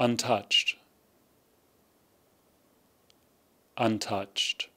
untouched, untouched.